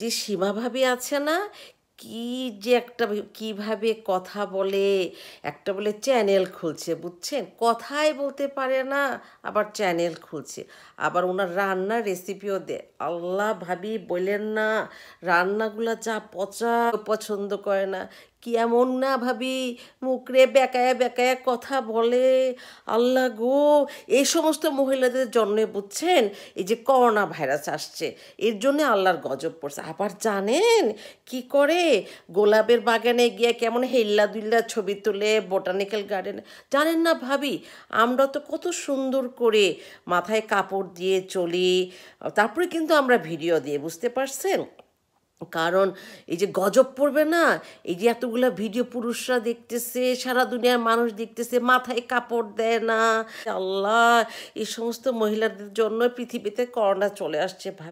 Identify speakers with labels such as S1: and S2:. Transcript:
S1: যে সীমাভাবে আছে না কি যে একটা কিভাবে কথা বলে একটা বলে চ্যানেল খুলছে বুঝছেন কথাই বলতে পারে না আবার চ্যানেল খুলছে আবার ওনার রান্নার রেসিপিও দেয় আল্লাহ ভাবি বলেন না রান্নাগুলা যা পচা পছন্দ করে না কি এমন না ভাবি মুখরে বেকায়া বেকায়া কথা বলে আল্লাহ গো এই সমস্ত মহিলাদের জন্য বুঝছেন এই যে করোনা ভাইরাস আসছে এর জন্য আল্লাহর গজব পড়ছে আবার জানেন কি করে গোলাপের বাগানে গিয়ে কেমন হেল্লা দুল্লা ছবি তুলে বোটানিক্যাল গার্ডেন জানেন না ভাবি আমরা তো কত সুন্দর করে মাথায় কাপড় দিয়ে চলি তারপরে কিন্তু আমরা ভিডিও দিয়ে বুঝতে পারছেন কারণ এই যে গজব পড়বে না এই যে এতগুলো ভিডিও পুরুষরা দেখতেছে সারা দুনিয়ার মানুষ দেখতেছে মাথায় কাপড় দেয় না আল্লাহ এই সমস্ত মহিলাদের জন্য পৃথিবীতে করোনা চলে আসছে